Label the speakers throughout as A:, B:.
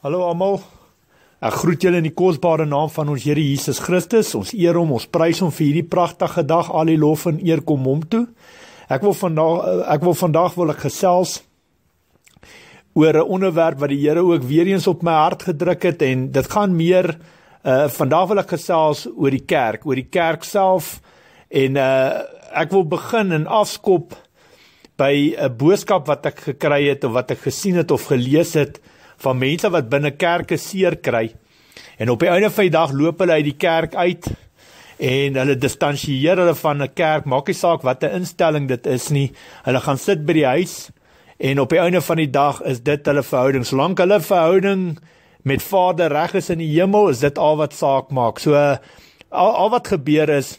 A: Hallo almal. Ek groet julle in die kosbare naam van ons Here Jesus Christus. Ons eer hom, ons prys hom vir hierdie pragtige dag. Al die lof en eer kom hom toe. Ek wil vandag eh, ek wil vandag wil ek gesels oor 'n onderwerp wat die Here ook weer eens op my hart gedruk het en dit gaan meer uh eh, vandag wil ek gesels oor die kerk, oor die kerk self en uh ek wil begin en afskop by 'n boodskap wat ek gekry het of wat ek gesien het of gelees het van mense wat binne kerke seer kry. En op die einde van die dag loop hulle uit die kerk uit en hulle distansieer hulle van 'n kerk, maak nie saak watter instelling dit is nie. Hulle gaan sit by die huis en op die einde van die dag is dit hulle verhouding. Solank hulle verhouding met Vader reg is in die hemel, is dit al wat saak maak. So al, al wat gebeur is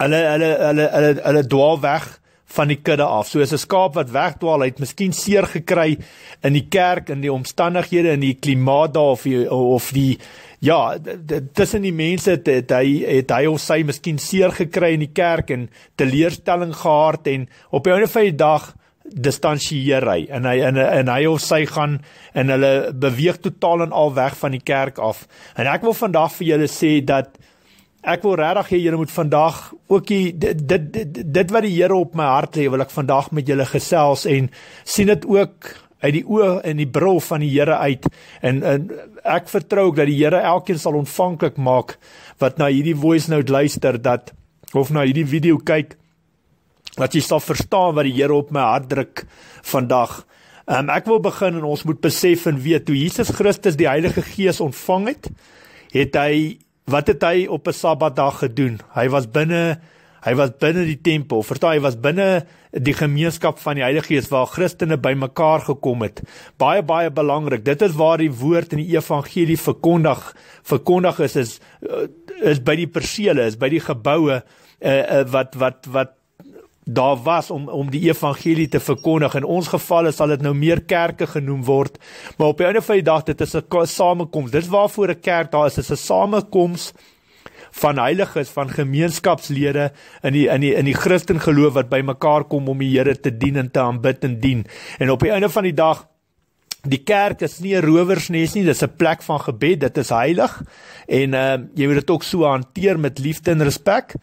A: hulle hulle hulle hulle, hulle dwaal weg van die kudde af. So as 'n skaap wat wegdwaal, hy het miskien seer gekry in die kerk, in die omstandighede, in die klimaat daar of die, of die ja, tussen die mense het, het hy het hy of sy miskien seer gekry in die kerk en teleurstelling gehad en op 'n of ander dag distansieer hy en hy en, en hy of sy gaan en hulle beweeg totaal en al weg van die kerk af. En ek wil vandag vir julle sê dat ek wil regtig hê julle moet vandag ook die dit dit dit, dit wat die Here op my hart lê, wil ek vandag met julle gesels en sien dit ook uit die oë en die bril van die Here uit en, en ek vertrou ook dat die Here elkeen sal ontvanklik maak wat na hierdie voice note luister dat of na hierdie video kyk dat jy sal verstaan wat die Here op my hart druk vandag. Um, ek wil begin en ons moet besef en weet hoe Jesus Christus die Heilige Gees ontvang het, het hy Wat het hy op 'n Sabbatdag gedoen? Hy was binne hy was binne die tempel. Verstaan, hy was binne die gemeenskap van die Heilige Gees waar Christene bymekaar gekom het. Baie baie belangrik. Dit is waar die woord in die evangelie verkondig verkondig is is eh, is by die perseele, is by die geboue uh, uh, wat wat wat daar was om om die evangelie te verkondig. In ons geval sal dit nou meer kerke genoem word, maar op die einde van die dag dit is 'n samekoms. Dit waarvoor 'n kerk daar is, is 'n samekoms van heiliges, van gemeenskapslede in die in die in die Christen geloof wat bymekaar kom om die Here te dien en te aanbid en dien. En op die einde van die dag die kerk is nie 'n rowersnes nie, dis 'n plek van gebed, dit is heilig en ehm uh, jy moet dit ook so hanteer met liefde en respek.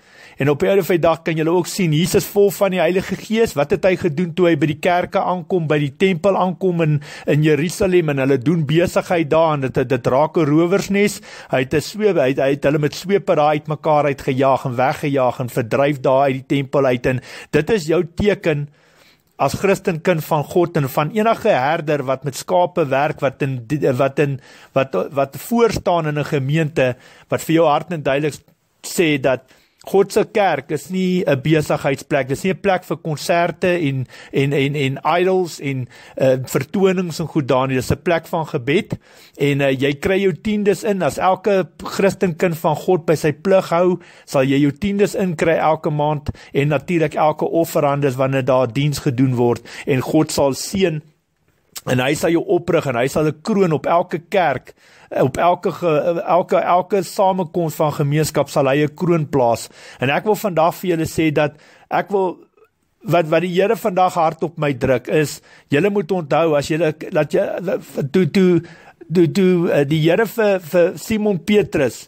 A: En op hierdie vandag kan julle ook sien Jesus vol van die Heilige Gees. Wat het hy gedoen toe hy by die kerke aankom, by die tempel aankom in in Jerusalem en hulle doen besigheid daar en dit dit raak 'n rowersnes. Hy het 'n swepe, hy, hy het hulle met swepe daar uitmekaar uitgejaag en weggejaag en verdryf daar uit die tempel uit en dit is jou teken as Christenkind van God en van enige herder wat met skape werk wat in wat in wat wat voor staan in 'n gemeente wat vir jou hart net duidelik sê dat God se kerk is nie 'n besigheidsplek, dis nie 'n plek vir konserte en en en en idols en uh vertonings en goed daar nie, dis 'n plek van gebed en uh, jy kry jou tiendes in as elke Christenkind van God by sy plig hou, sal jy jou tiendes inkry elke maand en natuurlik elke offerande wanneer daar diens gedoen word en God sal seën en hy sal jou oprig en hy sal 'n kroon op elke kerk op elke elke elke samekoms van gemeenskap sal hy 'n kroon plaas. En ek wil vandag vir julle sê dat ek wil wat wat die Here vandag hard op my druk is, julle moet onthou as julle dat jy toe toe toe toe eh, die Here vir vir Simon Petrus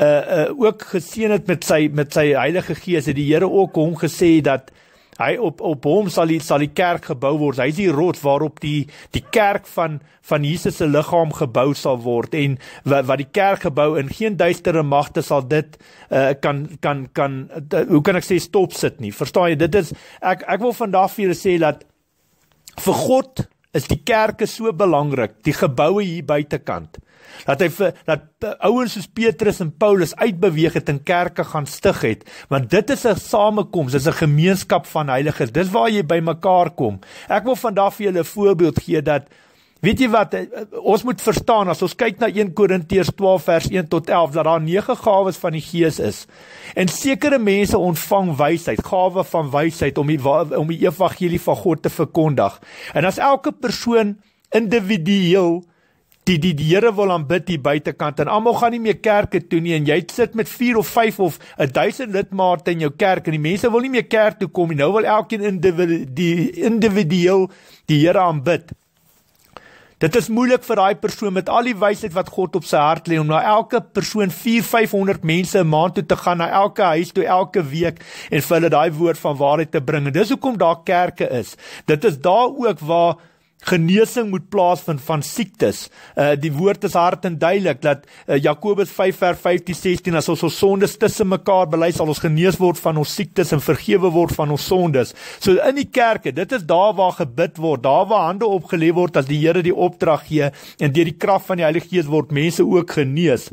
A: uh uh ook geseën het met sy met sy Heilige Gees het die Here ook hom gesê dat hy op op hom sal die sal die kerk gebou word. Hy is die rots waarop die die kerk van van Jesus se liggaam gebou sal word en wat, wat die kerk gebou in geen duistere magte sal dit uh, kan kan kan uh, hoe kan ek sê stop sit nie. Verstaan jy? Dit is ek ek wil vandag vir julle sê dat vir God is die kerke so belangrik, die geboue hier buitekant, dat hy vir dat ouens soos Petrus en Paulus uitbeweeg het en kerke gaan stig het, want dit is 'n samekoms, dis 'n gemeenskap van heiliges. Dis waar jy bymekaar kom. Ek wil vandag vir julle 'n voorbeeld gee dat Weet jy wat eh, ons moet verstaan as ons kyk na 1 Korintiërs 12 vers 1 tot 11 dat daar nege gawes van die Gees is. En sekere mense ontvang wysheid, gawe van wysheid om die om die evangelie van God te verkondig. En as elke persoon individueel die die die Here wil aanbid hier buitekant en almal gaan nie meer kerke toe nie en jy sit met 4 of 5 of 1000 lidmate in jou kerk en die mense wil nie meer kerk toe kom nie nou wil elkeen individueel die Here aanbid Dit is moeilik vir daai persoon met al die wysheid wat God op sy hart lê om na elke persoon 4500 mense 'n maand toe te gaan na elke huis toe elke week en vir hulle daai woord van waarheid te bring. En dis hoekom daar kerke is. Dit is daar ook waar genesing moet plaasvind van siektes. Uh die woord is hard en duidelik dat uh, Jakobus 5 vers 15 as ons ons sondes tussen mekaar bely sal ons genees word van ons siektes en vergewe word van ons sondes. So in die kerke, dit is daar waar gebid word, daar waar hande opgelê word as die Here die opdrag gee en deur die krag van die Heilige Gees word mense ook genees.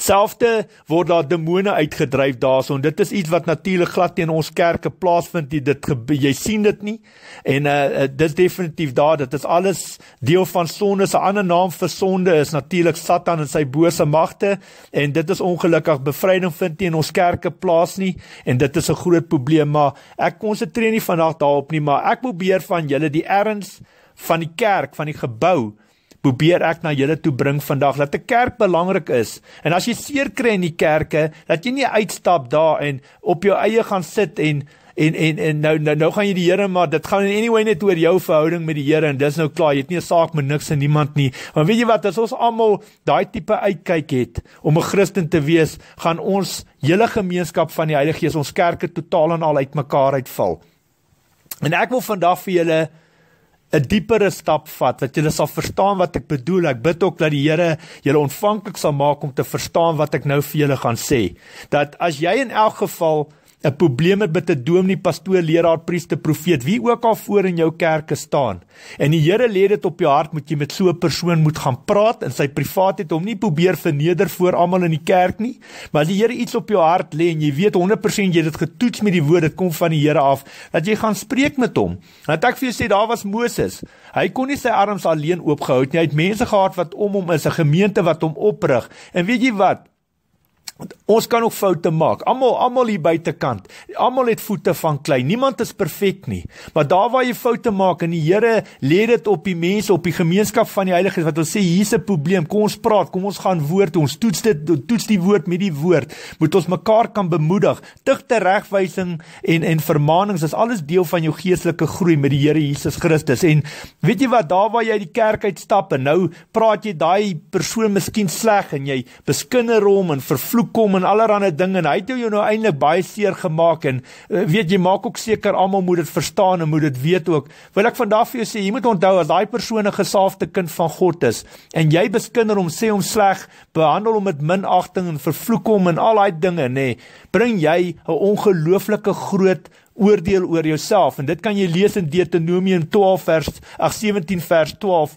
A: Selfde word daar demone uitgedryf daarso en dit is iets wat natuurlik glad nie in ons kerke plaasvind nie. Dit jy sien dit nie. En uh eh, eh, dis definitief daar. Dit is alles deel van sonde. 'n Ander naam vir sonde is natuurlik Satan en sy bose magte en dit is ongelukkig bevryding vind nie in ons kerke plaas nie en dit is 'n groot probleem, maar ek konsentreer nie vandag daarop nie, maar ek probeer van julle die erns van die kerk, van die gebou probeer ek na julle toe bring vandag dat 'n kerk belangrik is. En as jy seer kry in die kerke, dat jy nie uitstap daar en op jou eie gaan sit en en en, en nou, nou nou gaan jy die Here maar dit gaan anyway net oor jou verhouding met die Here en dis nou klaar. Jy het nie 'n saak met niks en niemand nie. Maar weet jy wat, as ons almal daai tipe uitkyk het om 'n Christen te wees, gaan ons hele gemeenskap van die Heilige Gees, ons kerke totaal en al uitmekaar uitval. En ek wil vandag vir julle 'n diepere stap vat dat julle sal verstaan wat ek bedoel. Ek bid ook dat die Here julle ontvanklik sal maak om te verstaan wat ek nou vir julle gaan sê. Dat as jy in elk geval 'n probleem het met 'n dominee, pastoor, leraar, priester, profeet, wie ook al voor in jou kerke staan. En die Here lê dit op jou hart moet jy met so 'n persoon moet gaan praat in sy privaatheid, hom nie probeer verneder voor almal in die kerk nie, maar as die Here iets op jou hart lê en jy weet 100% jy het dit getoets met die woord, dit kom van die Here af, dat jy gaan spreek met hom. Want ek vir jou sê daar was Moses. Hy kon nie sy arms alleen oopgehou het nie. Hy het mense gehad wat om hom is, 'n gemeente wat hom oprig. En weet jy wat? want ons kan ook foute maak. Almal almal hier buitekant. Almal het voete van klei. Niemand is perfek nie. Maar daar waar jy foute maak en die Here lê dit op die mense, op die gemeenskap van die heiliges wat ons sê hier's 'n probleem. Kom ons praat, kom ons gaan woord, ons toets dit, toets die woord met die woord. Moet ons mekaar kan bemoedig. Tigte regwysing en en vermaanings is alles deel van jou geestelike groei met die Here Jesus Christus. En weet jy wat, daar waar jy die kerk uitstap en nou praat jy daai persoon miskien sleg en jy beskinder hom en vervloek toekom en allerlei dinge en hy het jou nou eintlik baie seer gemaak en eh, weet jy maak ook seker almal moet dit verstaan en moet dit weet ook. Wil ek vandag vir jou sê jy moet onthou as daai persoon 'n gesaafde kind van God is en jy beskinder hom, sê hom sleg, behandel hom met minagting en vervloek hom en al daai dinge nê, nee, bring jy 'n ongelooflike groot oordeel oor jouself en dit kan jy lees in Deuteronomium 12 vers 17 vers 12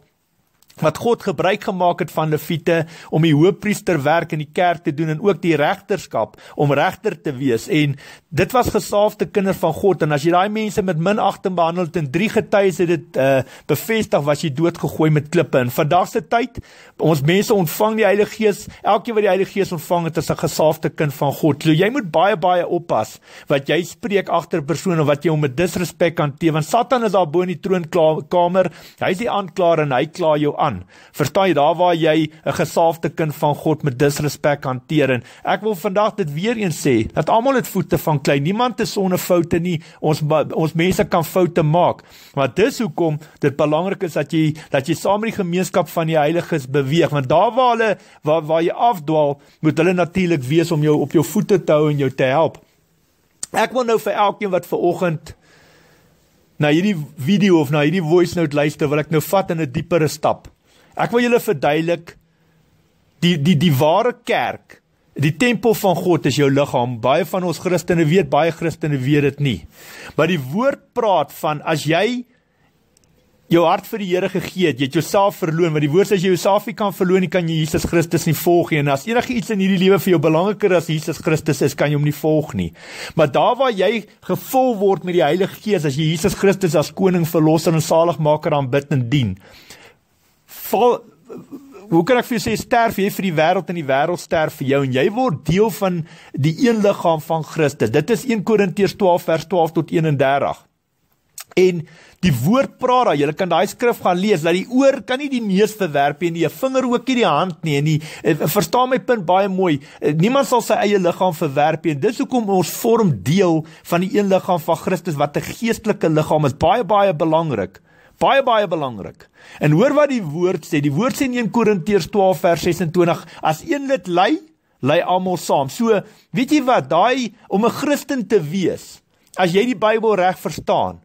A: wat God gebruik gemaak het van leviete om die hoofpriesterwerk in die kerk te doen en ook die regterskap om regter te wees en dit was gesaafde kinders van God en as jy daai mense met minagting behandel het en drie getuies het dit uh, bevestig was jy doodgegooi met klippe en vandag se tyd ons mense ontvang die Heilige Gees elkeen wat die Heilige Gees ontvang het is 'n gesaafde kind van God so jy moet baie baie oppas wat jy spreek agter persone wat jou met disrespek hanteer want Satan is daar bo in die troonkamer hy is die aanklaer en hy kla jou aan aan. Verstaan jy daar waar jy 'n gesaafde kind van God met disrespek hanteer en ek wil vandag dit weer eens sê dat almal het voete van klei. Niemand is sonder foute nie. Ons ons mense kan foute maak. Maar dis hoekom dit belangrik is dat jy dat jy saam met die gemeenskap van die heiliges beweeg want daar waar hulle waar waar jy afdwaal, moet hulle natuurlik wees om jou op jou voete te hou en jou te help. Ek wil nou vir elkeen wat ver oggend na hierdie video of na hierdie voice note luister, wil ek nou vat in 'n diepere stap. Ek wil julle verduidelik die die die ware kerk, die tempel van God is jou liggaam. Baie van ons Christene weet, baie Christene weet dit nie. Maar die woord praat van as jy jou hart vir die Here gegee het, jy het jouself verloon, want die woord sê as jy jouself nie kan verloon nie, kan jy Jesus Christus nie volg nie. En as enige iets in hierdie lewe vir jou belangriker as Jesus Christus is, kan jy hom nie volg nie. Maar daar waar jy gevul word met die Heilige Gees, as jy Jesus Christus as koning, verlosser en saligmaker aanbid en dien, val hoe kan ek vir jou sê sterf jy vir die wêreld en die wêreld sterf vir jou en jy word deel van die een liggaam van Christus. Dit is 1 Korintiërs 12 vers 12 tot 31. En die woord praat daar, jy kan daai skrif gaan lees dat die oor kan nie die neus verwerp nie en die vinger ook nie die hand nie en die eh, verstaan my punt baie mooi. Eh, niemand sal sy eie liggaam verwerp nie. Dis hoekom ons vorm deel van die een liggaam van Christus wat 'n geestelike liggaam is. Baie baie belangrik baie baie belangrik. En hoor wat die woord sê. Die woord sê in 1 Korintiërs 12 vers 26 as een lid ly, ly almal saam. So, weet jy wat? Daai om 'n Christen te wees, as jy die Bybel reg verstaan,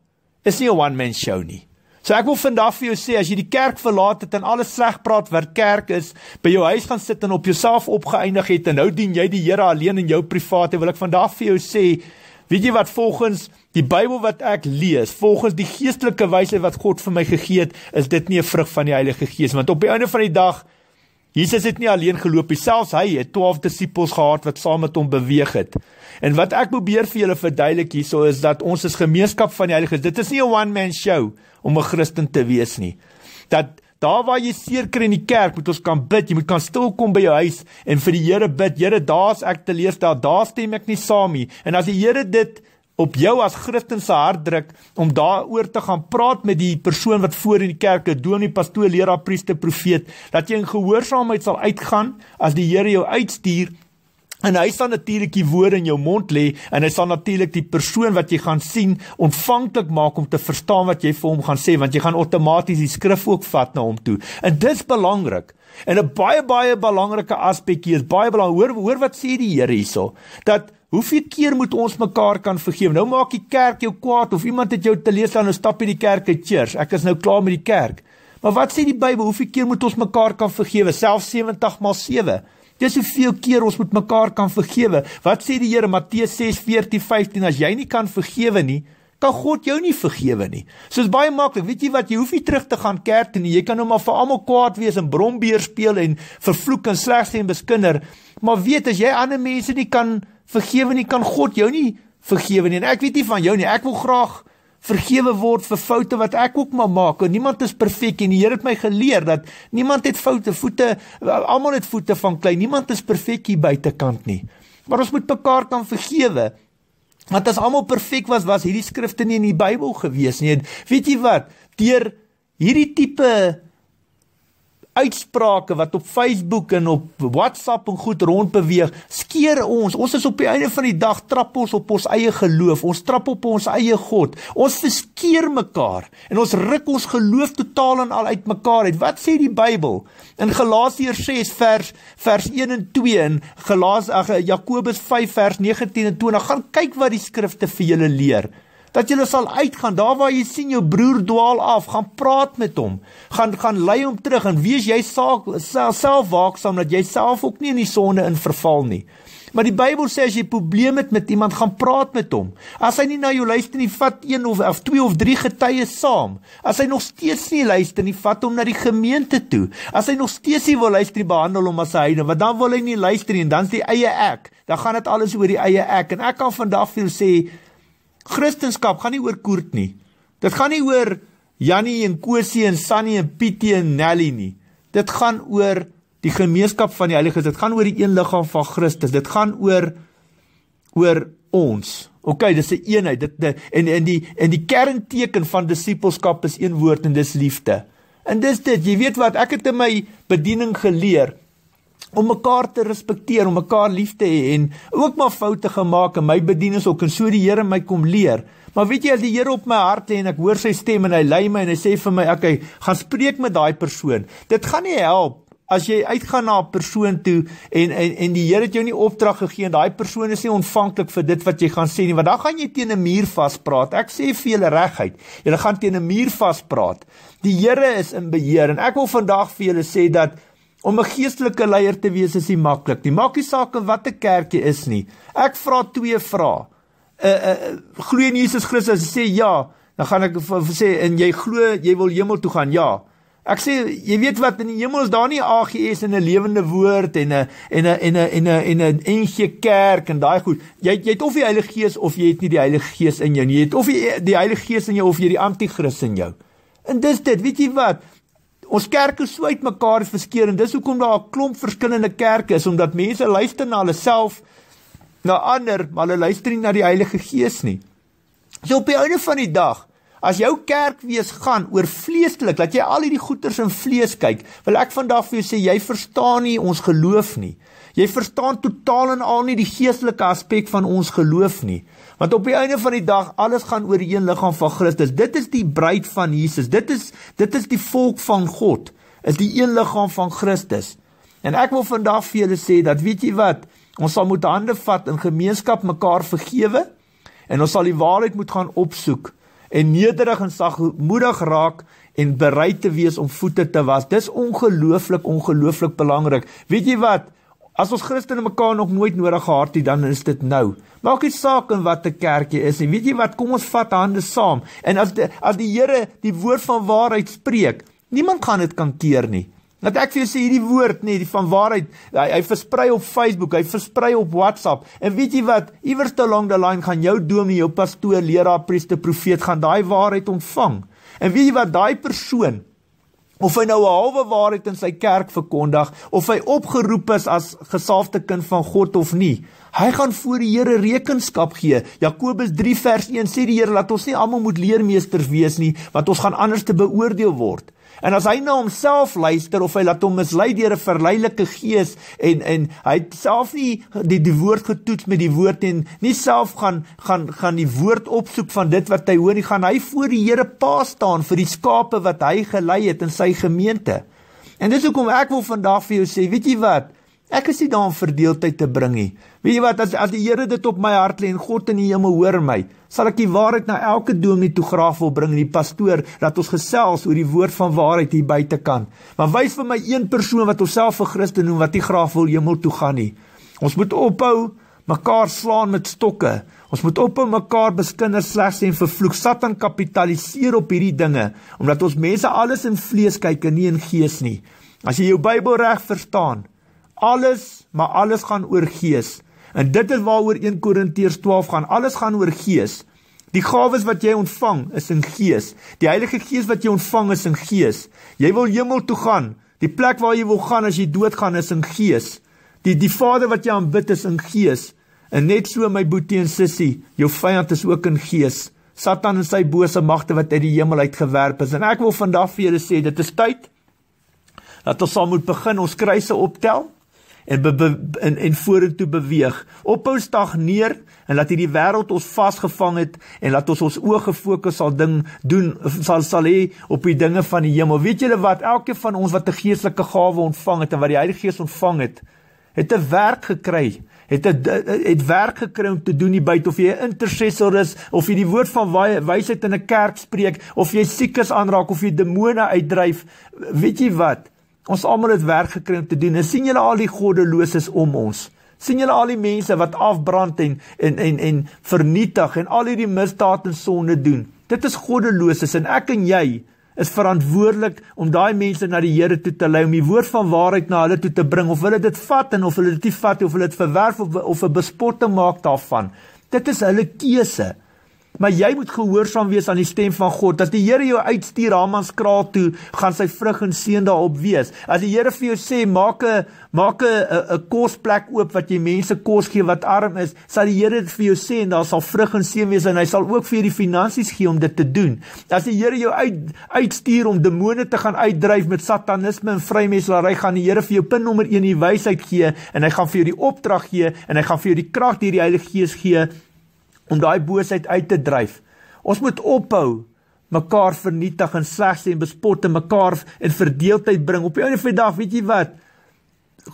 A: is nie 'n one man show nie. So ek wil vandag vir jou sê as jy die kerk verlaat het en alles sleg praat wat kerk is, by jou huis gaan sit en op jouself opgeëindig het en nou dien jy die Here alleen in jou privaat, wil ek vandag vir jou sê Weet jy wat volgens die Bybel wat ek lees, volgens die geestelike wysheid wat God vir my gegee het, is dit nie 'n vrug van die Heilige Gees want op die einde van die dag Jesus het nie alleen geloop nie, selfs hy het 12 disippels gehad wat saam met hom beweeg het. En wat ek probeer vir julle verduidelik hierso is dat ons is gemeenskap van die Heilige Gees. Dit is nie 'n one man show om 'n Christen te wees nie. Dat Daar waar jy seer kry in die kerk, moet ons kan bid. Jy moet kan stil kom by jou huis en vir die Here bid. Here, daar's ek te leef daar. Daar stem ek nie saam nie. En as die Here dit op jou as Christen se hart druk om daaroor te gaan praat met die persoon wat voor in die kerk, dominee, pastoor, leraar, priester, profeet, dat jy in gehoorsaamheid sal uitgaan as die Here jou uitstuur En hy sal natuurlik die woorde in jou mond lê en hy sal natuurlik die persoon wat jy gaan sien ontvanklik maak om te verstaan wat jy vir hom gaan sê want jy gaan outomaties die skrif ook vat na hom toe. En dit's belangrik. En 'n baie baie belangrike aspek hier is baie belangrik. Hoor hoor wat sê die Here hierso dat Hoeveel keer moet ons mekaar kan vergewe? Nou maak die kerk jou kwaad of iemand het jou teleeslaan, nou stap jy die kerk uit, cheers. Ek is nou klaar met die kerk. Maar wat sê die Bybel? Hoeveel keer moet ons mekaar kan vergewe? Selfs 70 maal Dis hoeveel keer ons met mekaar kan vergewe. Wat sê die Here Matteus 6:14-15 as jy nie kan vergewe nie, kan God jou nie vergewe nie. So is baie maklik. Weet jy wat? Jy hoef nie terug te gaan kerk toe nie. Jy kan nou maar vir almal kwaad wees en brombeer speel en vervloek en slegs en beskinder, maar weet as jy ander mense nie kan vergewe nie, kan God jou nie vergewe nie. En ek weet nie van jou nie. Ek wil graag vergewe word vir foute wat ek ook maar maak. En niemand is perfek nie. Die Here het my geleer dat niemand het foute voete, almal het voete van klei. Niemand is perfek hier buitekant nie. Maar ons moet mekaar kan vergewe. Want as almal perfek was, was hierdie skrifte nie in die Bybel gewees nie. Weet jy wat? Deur hierdie tipe uitsprake wat op Facebook en op WhatsApp en goed rondbeweeg, skeer ons. Ons is op die einde van die dag trap ons op ons eie geloof. Ons trap op ons eie God. Ons verskeer mekaar en ons ruk ons geloof totaal en al uit mekaar uit. Wat sê die Bybel? In Galasiërs 6 vers vers 1 en 2 en Galas Jakobus 5 vers 19 en 20 gaan kyk wat die skrifte vir julle leer dat jy sal uitgaan daar waar jy sien jou broer dwaal af gaan praat met hom gaan gaan lei hom terug en wees jy saak self, self waaksaam dat jy self ook nie in die sonde in verval nie maar die Bybel sê as jy probleme het met iemand gaan praat met hom as hy nie na jou luister nie vat een of of twee of drie getuies saam as hy nog steeds nie luister nie vat hom na die gemeente toe as hy nog steeds nie wil luister nie behandel hom as 'n heidene want dan wil hy nie luister nie en dan's die eie ek dan gaan dit alles oor die eie ek en ek kan vandag vir jou sê Christenskap gaan nie oor koert nie. Dit gaan nie oor Jannie en Kosie en Sannie en Pietie en Nelly nie. Dit gaan oor die gemeenskap van die heiliges. Dit gaan oor die een liggaam van Christus. Dit gaan oor oor ons. OK, dis 'n eenheid. Dit die, en en die en die kernteken van disippelskap is een woord en dis liefde. En dis dit, jy weet wat, ek het in my bediening geleer, om mekaar te respekteer, om mekaar lief te hê en ook maar foute gemaak en my bedienis ook en so die Here my kom leer. Maar weet jy al die Here op my hart lê en ek hoor sy stem en hy lei my en hy sê vir my, "Oké, okay, gaan spreek met daai persoon." Dit gaan nie help As jy uitgaan na 'n persoon toe en en en die Here het jou nie opdrag gegee en daai persoon is nie ontvanklik vir dit wat jy gaan sê nie, want dan gaan jy teen 'n muur vaspraat. Ek sê vir julle reguit, julle gaan teen 'n muur vaspraat. Die Here is in beheer en ek wil vandag vir julle sê dat Om 'n geestelike leier te wees is nie maklik nie. Maak nie saak wat 'n kerk jy is nie. Ek vra twee vrae. Uh uh glo in Jesus Christus en sê ja, dan gaan ek sê en jy glo jy wil hemel toe gaan. Ja. Ek sê jy weet wat in die hemel is daar nie AGS en 'n lewende woord en 'n en 'n en 'n en 'n en 'n enige kerk en daai goed. Jy jy het of die Heilige Gees of jy het nie die Heilige Gees in jou nie. Jy het of jy die Heilige Gees in jou of jy die anti-kris in jou. En dis dit, weet jy wat? Ons kerke so uitmekaar is verskeer en dis hoekom daar 'n klomp verskillende kerke is omdat mense luister na hulle self na ander maar hulle luister nie na die Heilige Gees nie. So op die einde van die dag, as jou kerk wees gaan oor vleeslik, dat jy al hierdie goeters in vlees kyk, wil ek vandag vir jou sê jy verstaan nie ons geloof nie. Jy verstaan totaal en al nie die geestelike aspek van ons geloof nie. Want op die einde van die dag alles gaan oor een liggaam van Christus. Dit is die bruid van Jesus. Dit is dit is die volk van God. Is die een liggaam van Christus. En ek wil vandag vir julle sê dat weet jy wat, ons sal moet hande vat in gemeenskap mekaar vergewe en ons sal die waarheid moet gaan opsoek en nederig en sagmoedig raak en bereid te wees om voete te was. Dis ongelooflik ongelooflik belangrik. Weet jy wat? As ons Christene mekaar nog nooit nodig gehad het, dan is dit nou. Maak nie saak in watter kerkie is nie. Weet jy wat? Kom ons vat hande saam en as die, as die Here die woord van waarheid spreek, niemand gaan dit kan keer nie. Dat ek vir jou sê hierdie woord nê, nee, die van waarheid, hy, hy versprei op Facebook, hy versprei op WhatsApp. En weet jy wat? Iewers te lank die lyn gaan jou dominee, jou pastoor, leraar, priester, profeet gaan daai waarheid ontvang. En weet jy wat? Daai persoon of hy nou 'n halwe waarheid in sy kerk verkondig of hy opgeroep is as gesaafde kind van God of nie. Hy gaan voor die Here rekenskap gee. Jakobus 3 vers 1 sê die Here laat ons nie almal moet leermeesters wees nie, want ons gaan anders te beoordeel word. En as hy na nou homself luister of hy laat hom mislei deur 'n verleidelike gees en en hy het self nie die, die woord getoets met die woord en nie self gaan gaan gaan die woord opsoek van dit wat hy hoor nie gaan hy voor die Here pa staan vir die skape wat hy gelei het in sy gemeente. En dis hoekom ek wil vandag vir jou sê, weet jy wat? Ek is nie daar om verdeeldheid te bring nie. Weet jy wat as as die Here dit op my hart lê en God in die hemel hoor my, sal ek die waarheid na elke dominee toe graaf wil bring, die pastoor, dat ons gesels oor die woord van waarheid hier buite kan. Maar wys vir my een persoon wat homself 'n Christen noem wat nie graaf wil hemel toe gaan nie. Ons moet ophou mekaar slaan met stokke. Ons moet ophou mekaar beskinder slegs en vervloek. Satan kapitaliseer op hierdie dinge omdat ons mense alles in vlees kyk en nie in gees nie. As jy jou Bybel reg verstaan, alles, maar alles gaan oor gees. En dit is waaroor 1 Korintiërs 12 gaan. Alles gaan oor gees. Die gawes wat jy ontvang is in gees. Die Heilige Gees wat jy ontvang is in gees. Jy wil hemel toe gaan. Die plek waar jy wil gaan as jy doodgaan is in gees. Die die Vader wat jy aanbid is in gees. En net so my boetie en sussie, jou vyand is ook in gees. Satan en sy bose magte wat uit die hemel uitgewerp is. En ek wil vandag vir julle sê, dit is tyd dat ons saam moet begin ons kruise optel en be, be, en, en vorentoe beweeg. Ophou stagneer en laat hierdie wêreld ons vasgevang het en laat ons ons oë gefokus sal ding doen sal sal hê op die dinge van die hemel. Weet julle wat? Elkeen van ons wat 'n geestelike gawe ontvang het en wat die Heilige Gees ontvang het, het 'n werk gekry het het het werk gekry om te doen die byt of jy 'n intercessor is of jy die woord van wysheid in 'n kerk spreek of jy siekes aanraak of jy demone uitdryf weet jy wat Ons almal het werk gekry om te doen. En sien julle al die goddeloses om ons? sien julle al die mense wat afbrand en en en en vernietig en al hierdie misdade en sonde doen. Dit is goddeloses en ek en jy is verantwoordelik om daai mense na die Here toe te lei om die woord van waarheid na hulle toe te bring of hulle dit vat en of hulle dit nie vat of hulle dit verwerf of of 'n bespotting maak daarvan. Dit is hulle keuse maar jy moet gehoorsaam wees aan die stem van God. As die Here jou uitstuur Haman's kraal toe, gaan sy vrug en seën daarop wees. As die Here vir jou sê maak 'n maak 'n 'n kosplek oop wat jy mense kos gee wat arm is, sal die Here dit vir jou sê en daar sal vrug en seën wees en hy sal ook vir jou die finansies gee om dit te doen. As die Here jou uit uitstuur om demone te gaan uitdryf met satanisme en vrymeslaery, gaan die Here vir jou pin nommer 1 die wysheid gee en hy gaan vir jou die opdrag gee en hy gaan vir jou die krag deur die Heilige Gees gee om daai boosheid uit te dryf. Ons moet ophou mekaar vernietig en slegs en bespot en mekaar in verdeeldheid bring. Op die einde van die dag, weet jy wat?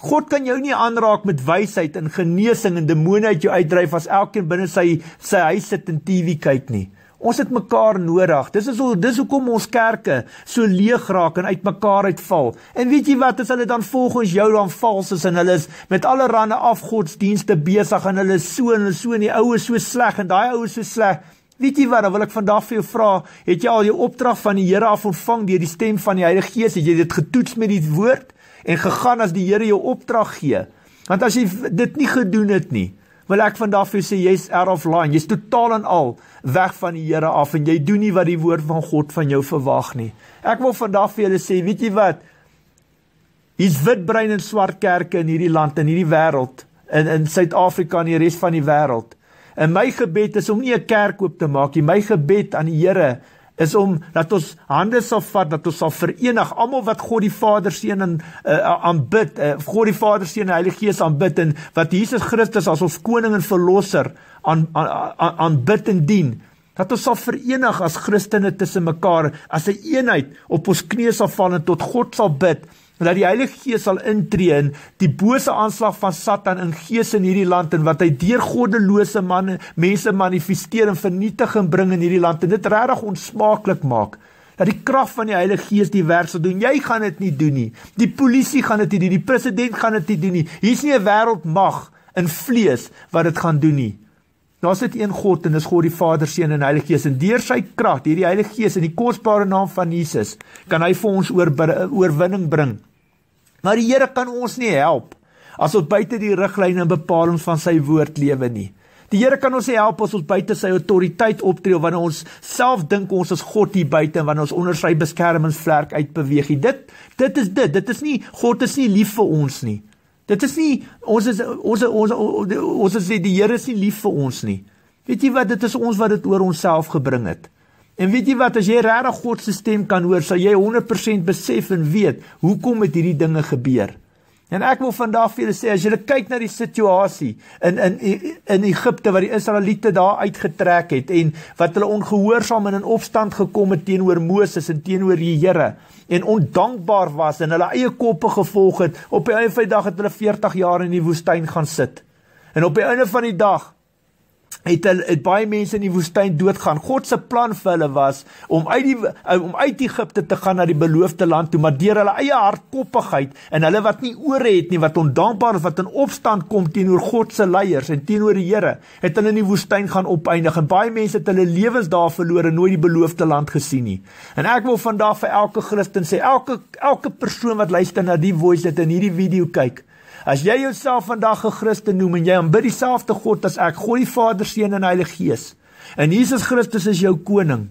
A: God kan jou nie aanraak met wysheid en genesing en demone uit jou uitdryf as elkeen binne sy sy huis sit en TV kyk nie. Ons het mekaar nodig. Dis is hoe dis hoekom ons kerke so leeg raak en uitmekaar uitval. En weet jy wat? As hulle dan volgens jou dan vals is en hulle is met allerlei afgodsdienste besig en hulle is so en hulle is so en die oues so sleg en daai oues so sleg. Weet jy wat? Dan wil ek vandag vir jou vra, het jy al jou opdrag van die Here af ontvang deur die stem van die Heilige Gees? Het jy dit getoets met die woord en gegaan as die Here jou opdrag gee? Want as jy dit nie gedoen het nie, wil ek vandag vir jou sê jy's out of line. Jy's totaal en al weg van die Here af en jy doen nie wat die woord van God van jou verwag nie. Ek wil vandag vir julle sê, weet jy wat? Hier's witbrein en swart kerke in hierdie land en hierdie wêreld in in Suid-Afrika en die res van die wêreld. En my gebed is om nie 'n kerk oop te maak nie. My gebed aan die Here is om dat ons hande sal vat dat ons sal verenig almal wat God die Vader seën en uh, aanbid uh, God die Vader seën en Heilige Gees aanbid en wat Jesus Christus as ons koning en verlosser aan aanbid aan, aan en dien dat ons sal verenig as Christene tussen mekaar as 'n een eenheid op ons knieë sal val en tot God sal bid want dat die Heilige Gees sal intree in die bose aanslag van Satan in gees in hierdie land en wat hy deur goddelose manne mense manifesteer en vernietig en bring in hierdie land en dit regtig onsmaaklik maak dat die krag van die Heilige Gees die werk sal doen. Jy gaan dit nie doen nie. Die polisie gaan dit nie doen. Die president gaan dit nie doen nie. Hier's nie 'n wêreldmag in vlees wat dit gaan doen nie. Daar's net een God en dis God die Vader, Seun en Heilige Gees en deur sy krag, hierdie Heilige Gees in die kosbare naam van Jesus, kan hy vir ons oor oorwinning bring. Maar die Here kan ons nie help as ons buite die riglyne en bepalings van sy woord lewe nie. Die Here kan ons help as ons buite sy autoriteit optree wanneer ons self dink ons is God hier buite en wanneer ons onder sy beskermingsvlerk uitbeweeg. Dit dit is dit. Dit is nie God is nie lief vir ons nie. Dit is nie ons is ons ons ons, ons, ons is die Here is nie lief vir ons nie. Weet jy wat dit is ons wat dit oor onsself gebring het. En weet jy wat as jy regtig God se stem kan hoor, sal jy 100% besef en weet hoekom het hierdie dinge gebeur. En ek wil vandag vir julle sê as julle kyk na die situasie in in in Egipte wat die Israeliete daar uitgetrek het en wat hulle ongehoorsaam en in opstand gekom het teenoor Moses en teenoor die Here en ondankbaar was en hulle eie koppe gevolg het op die eie van die dag het hulle 40 jaar in die woestyn gaan sit. En op die einde van die dag het hulle het baie mense in die woestyn doodgaan. God se plan vir hulle was om uit die eh, om uit Egipte te gaan na die beloofde land toe, maar deur hulle eie hardkoppigheid en hulle wat nie ore het nie, wat ondankbaar of wat in opstand kom teenoor God se leiers en teenoor die Here, het hulle in die woestyn gaan opeindig en baie mense het hulle lewens daar verloor en nooit die beloofde land gesien nie. En ek wil vandag vir elke Christen sê, elke elke persoon wat luister na die voice dit in hierdie video kyk, As jy jouself vandag 'n Christen noem en jy aanbid dieselfde God as ek, God die Vader, Seun en Heilige Gees. En Jesus Christus is jou koning.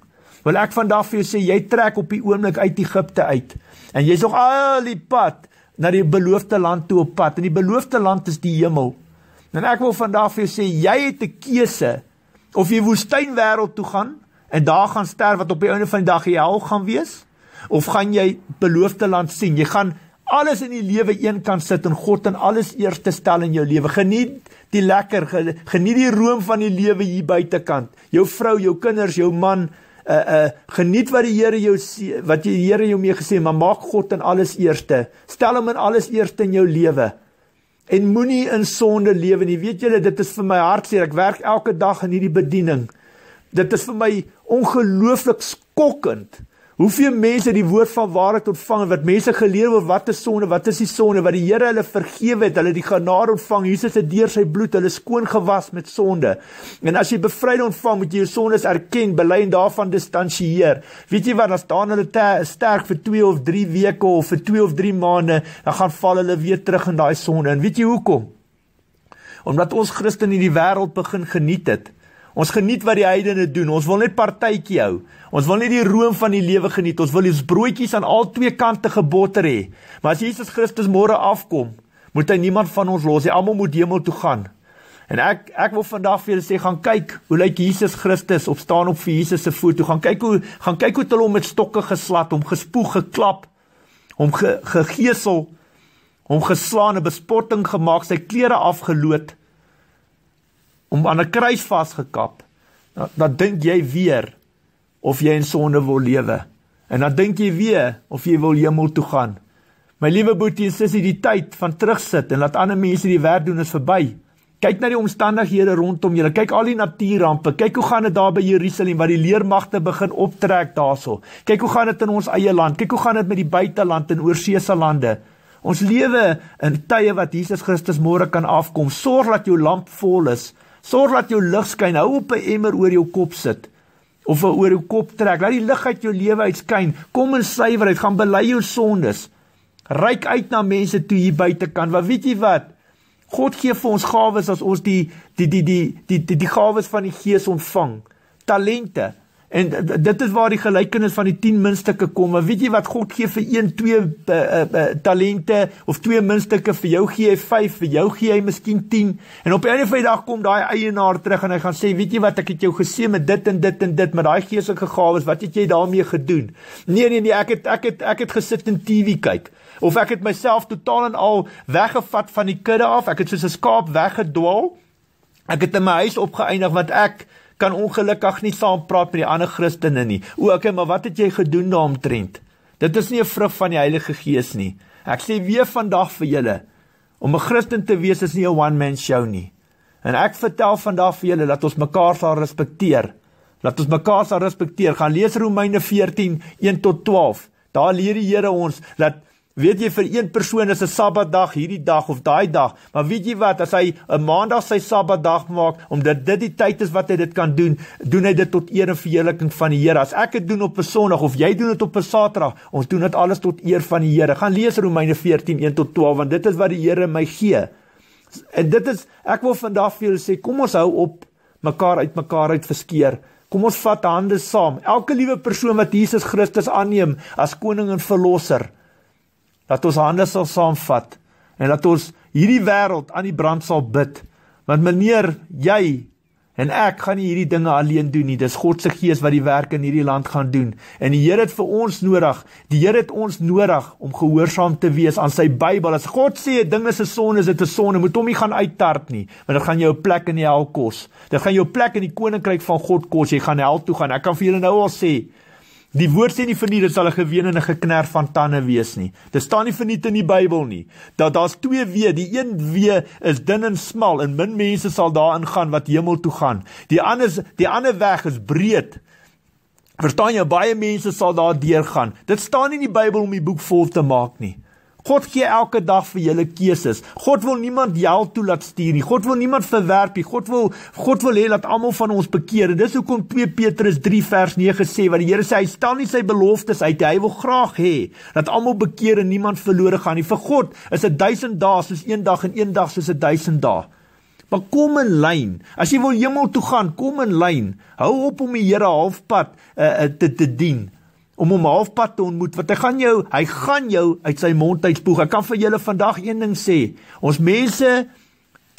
A: Wil ek vandag vir jou sê jy trek op die oomblik uit Egipte uit en jy's nog al die pad na die beloofde land toe op pad en die beloofde land is die hemel. En ek wil vandag vir jou sê jy het 'n keuse of jy woestynwêreld toe gaan en daar gaan sterf wat op die einde van die dag jy hel gaan wees of gaan jy beloofde land sien. Jy gaan alles in die lewe een kant sit en God in alles eerste stel in jou lewe. Geniet die lekker geniet die room van die lewe hier buitekant. Jou vrou, jou kinders, jou man, uh uh geniet wat die Here jou wat die Here jou mee gesê, maar maak God in alles eerste. Stel hom in alles eerste in jou lewe. En moenie in sonde lewe nie. Weet julle, dit is vir my hartseer. Ek werk elke dag in hierdie bediening. Dit is vir my ongelooflik skokkend Hoeveel mense die woord van waarheid ontvang wat mense geleer word wat is sonde, wat is die sonde wat die Here hulle vergewe het, hulle die genade ontvang. Jesus het deur sy bloed hulle skoon gewas met sonde. En as jy bevryding ontvang, moet jy jou sondes erken, bely en daarvan distansieer. Weet jy wat? As dan hulle sterk vir 2 of 3 weke of vir 2 of 3 maande, dan gaan val hulle weer terug in daai sonde. En weet jy hoekom? Omdat ons Christen in die wêreld begin geniet het. Ons geniet wat die heidene doen. Ons wil net partytjie hou. Ons wil net die room van die lewe geniet. Ons wil ons broodjies aan al twee kante geboter hê. Maar as Jesus Christus môre afkom, moet hy niemand van ons los nie. Almal moet hemel toe gaan. En ek ek wil vandag vir julle sê gaan kyk hoe lyk Jesus Christus op staan op vir Jesus se voet. Gaan kyk hoe gaan kyk hoe hulle hom met stokke geslat, hom gespoeg, geklap, hom ge, gegeesel, hom geslaan, 'n bespotting gemaak, sy klere afgeloop om aan 'n kruis vasgekap. Dan, dan dink jy weer of jy in sonde wil lewe. En dan dink jy weer of jy wil hemel toe gaan. My liewe boetie en sussie, die tyd van terugsit en laat ander mense die werk doen is verby. Kyk na die omstandighede rondom julle. Kyk al die natuurrampe. Kyk hoe gaan dit daar by Jerusalem waar die leermagte begin optrek daarso. Kyk hoe gaan dit in ons eie land. Kyk hoe gaan dit met die buiteland en oorseese lande. Ons lewe in tye wat Jesus Christus môre kan afkom. Sorg dat jou lamp vol is Sorg dat jou lig skyn. Hou op 'n emmer oor jou kop sit of oor jou kop trek. Laat die lig uit jou lewe uitskyn. Kom in suiwerheid, gaan bely jou sondes. Ryk uit na mense toe hier buite kan. Wat weet jy wat? God gee vir ons gawes as ons die die die die die die, die, die gawes van die Gees ontvang. Talente En dit is waar die gelykenis van die 10 muntstukke kom. Maar weet jy wat God gee vir een twee uh, uh, talente of twee muntstukke vir jou gee hy 5, vir jou gee hy miskien 10. En op die einde van die dag kom daai eienaar terug en hy gaan sê, "Weet jy wat ek het jou gesien met dit en dit en dit, maar daai geestelike gawes, wat het jy daarmee gedoen?" Nee nee nee, ek het ek het ek het gesit en TV kyk. Of ek het myself totaal en al weggevat van die kudde af. Ek het soos 'n skaap weggedwaal. Ek het in my huis opgeëindig wat ek kan ongelukkig nie saam praat met die ander Christene nie. O, okay, maar wat het jy gedoen daaromtrent? Dit is nie 'n vrug van die Heilige Gees nie. Ek sê weer vandag vir julle, om 'n Christen te wees is nie 'n one man show nie. En ek vertel vandag vir julle dat ons mekaar sal respekteer. Laat ons mekaar sal respekteer. Gaan lees Romeine 14:1 tot 12. Daar leer die Here ons dat Weet jy vir een persoon is 'n Sabbatdag hierdie dag of daai dag, maar weet jy wat, as hy 'n Maandag sy Sabbatdag maak omdat dit die tyd is wat hy dit kan doen, doen hy dit tot eer en verheerliking van die Here. As ek dit doen op 'n Sondag of jy doen dit op 'n Saterdag, ons doen dit alles tot eer van die Here. Gaan lees Romeine 14:1 tot 12 want dit is wat die Here my gee. En dit is ek wil vandag vir julle sê, kom ons hou op mekaar uit mekaar uit verskeer. Kom ons vat hande saam. Elke liewe persoon wat Jesus Christus aanneem as koning en verlosser, Laat ons hande sal saamvat en laat ons hierdie wêreld aan die brand sal bid. Want meneer, jy en ek gaan nie hierdie dinge alleen doen nie. Dis God se gees wat die werk in hierdie land gaan doen. En die Here het vir ons nodig. Die Here het ons nodig om gehoorsaam te wees aan sy Bybel. As God sê 'n ding is 'n sonde, is dit 'n sonde. Moet hom nie gaan uittart nie, want dit gaan jou 'n plek in die hel kos. Dit gaan jou plek in die koninkryk van God kos. Jy gaan hel toe gaan. Ek kan vir julle nou al sê, Die woord sê nie vir nie dit sal 'n gewen en 'n geknerf van tande wees nie. Dit staan nie verniet in die Bybel nie dat daar's twee weë. Die een weë is dun en smal en min mense sal daarin gaan wat hemel toe gaan. Die ander is die ander weg is breed. Verstaan jy baie mense sal daar deurgaan. Dit staan nie in die Bybel om die boek vol te maak nie. God gee elke dag vir julle keuses. God wil niemand hel toe laat stuur nie. God wil niemand verwerp nie. God wil God wil hê dat almal van ons bekeer. En dis hoekom 2 Petrus 3 vers 9 sê wat die Here sê hy staan nie sy beloftes uit nie. Hy wil graag hê dat almal bekeer en niemand verlore gaan nie. Vir God is 'n 1000 dae soos een dag en een dag soos 'n 1000 dae. Maar kom in lyn. As jy wil hemel toe gaan, kom in lyn. Hou op om die Here halfpad uh, te te dien om hom halfpad te ontmoet want hy gaan jou hy gaan jou uit sy mond uitspoeg. Ek kan vir julle vandag een ding sê. Ons mense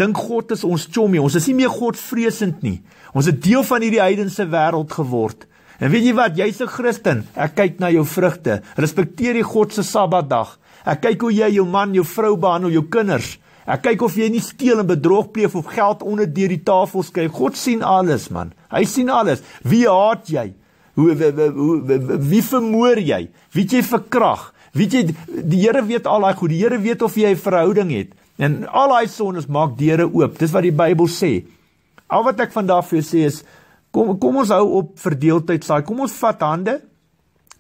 A: dink God is ons chommy. Ons is nie meer Godvreesend nie. Ons het deel van hierdie heidense wêreld geword. En weet jy wat? Jy's 'n Christen. Ek kyk na jou vrugte. Respekteer die God se Sabbatdag. Ek kyk hoe jy jou man, jou vrou behandel, jou kinders. Ek kyk of jy nie steel en bedrog pleeg of geld onder deur die tafel skuif. God sien alles, man. Hy sien alles. Wie haat jy? hoe wie vermoor jy? Weet jy vir krag? Weet jy die Here weet al daai goed. Die Here weet of jy 'n verhouding het. En al daai sondes maak deure oop. Dis wat die Bybel sê. Al wat ek vandag vir jou sê is kom kom ons hou op verdeeldheid saai. Kom ons vat hande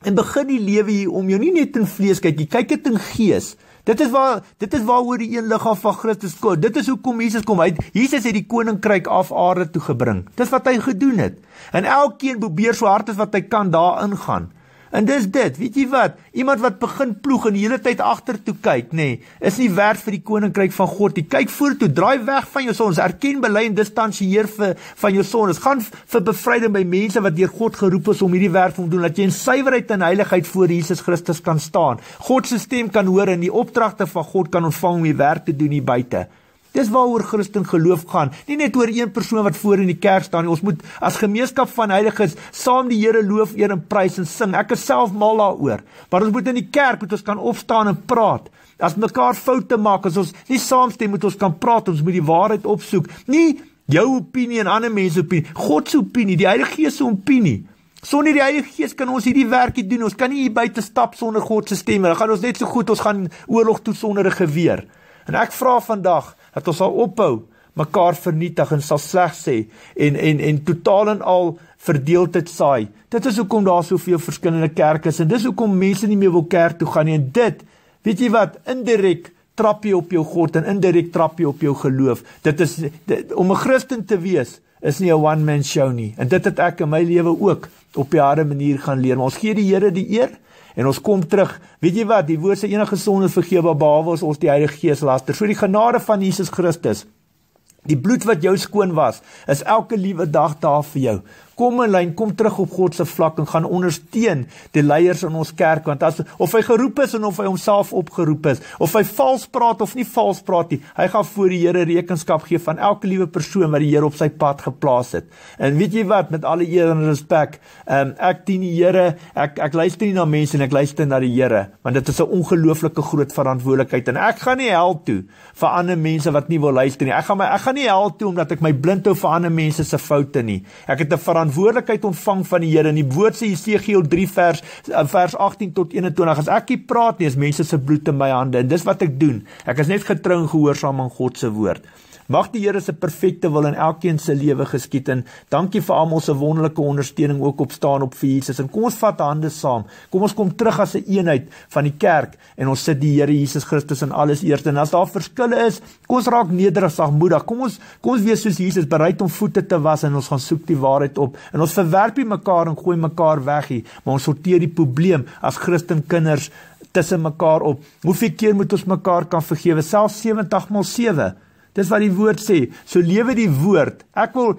A: en begin die lewe hier om jou nie net in vlees kyk nie, kyk dit in gees. Dit is waar dit is waaroor die een liggaam van Christus kom. Dit is hoekom Jesus kom. Hy het Jesus het die koninkryk af aarde toe gebring. Dis wat hy gedoen het. En elkeen probeer so hard as wat hy kan daarin gaan. En dis dit, weet jy wat? Iemand wat begin ploeg en die hele tyd agtertoe kyk, nê, nee, is nie werd vir die koninkryk van God nie. Kyk vorentoe, draai weg van jou sonde, erken bely en distansieer vir van jou sondes. Gaan vir bevryding by mense wat deur God geroep is om hierdie werk te doen, dat jy in suiwerheid en heiligheid voor Jesus Christus kan staan. God se stem kan hoor en die opdragte van God kan ontvang om hierdie werk te doen hier buite. Dis waaroor Christen geloof gaan. Nie net oor een persoon wat voor in die kerk staan nie. Ons moet as gemeenskap van heiliges saam die Here loof eer en prys en sing. Ek is self mal daaroor. Maar ons moet in die kerk moet ons kan opstaan en praat. As mekaar foute maak, as ons nie saamstem moet ons kan praat. Ons moet die waarheid opsoek. Nie jou opinie en ander mense opinie. God se opinie, die Heilige Gees se opinie. Sonder die Heilige Gees kan ons hierdie werkie doen. Ons kan nie hier buite stap sonder God se stem nie. Dan gaan ons net so goed, ons gaan oorlog toe sonder 'n geweer. En ek vra vandag, dat ons sal ophou mekaar vernietig en sal sleg sê en en en totaal en al verdeeldheid saai. Dit is hoekom daar soveel verskillende kerke is en dis hoekom mense nie meer wil kerk toe gaan nie. En dit, weet jy wat, indirek trap jy op jou God en indirek trap jy op jou geloof. Dit is dit, om 'n Christen te wees is nie 'n one man show nie. En dit het ek in my lewe ook op 'n harde manier gaan leer. Maar ons gee die Here die eer. En ons kom terug. Weet jy wat? Die woord sê enige sonde vergewe behalwe as ons die Heilige Gees laster. So die genade van Jesus Christus. Die bloed wat jou skoon was, is elke liewe dag daar vir jou kom in lyn, kom terug op God se vlak en gaan ondersteun die leiers in ons kerk want as of hy geroep is en of hy homself opgeroep is, of hy vals praat of nie vals praat nie, hy gaan voor die Here rekenskap gee van elke liewe persoon wat die Here op sy pad geplaas het. En weet jy wat, met alle eer en respek, um, ek dien die Here, ek ek luister nie na mense en ek luister na die Here, want dit is 'n ongelooflike groot verantwoordelikheid en ek gaan nie help toe vir ander mense wat nie wil luister nie. Ek gaan my ek gaan nie help toe omdat ek my blind hou vir ander mense se foute nie. Ek het 'n verantwoordelikheid verantwoordelikheid ontvang van die Here. In die Woord sê Jesegiel 3 vers eh, vers 18 tot 21 as ek nie praat nie, is mense se bloed in my hande en dis wat ek doen. Ek is net getrou en gehoorsaam aan God se woord. Mag die Here se perfekte wil in elkeen se lewe geskied en dankie vir almal se wonderlike ondersteuning ook op staan op vir Jesus. En kom ons vat hande saam. Kom ons kom terug as 'n eenheid van die kerk en ons sit die Here Jesus Christus in alles eerste. En as daar verskille is, kom ons raak nederig, sagmoedig. Kom ons kom ons wees soos Jesus, bereid om voete te was en ons gaan soek die waarheid op. En ons verwerp nie mekaar en gooi mekaar weg nie, maar ons sorteer die probleem as Christen kinders tussen mekaar op. Hoeveel keer moet ons mekaar kan vergewe? Selfs 70 maal 7 Dis wat die woord sê. So lewe die woord. Ek wil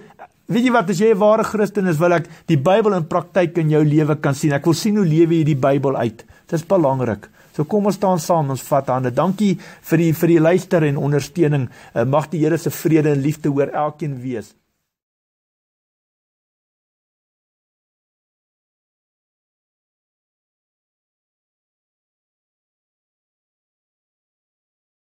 A: weet jy wat as jy 'n ware Christen is, wil ek die Bybel in praktyk in jou lewe kan sien. Ek wil sien hoe lewe jy die Bybel uit. Dis belangrik. So kom ons staan saam, ons vat hande. Dankie vir die vir die luister en ondersteuning. Eh, mag die Here se vrede en liefde oor elkeen wees.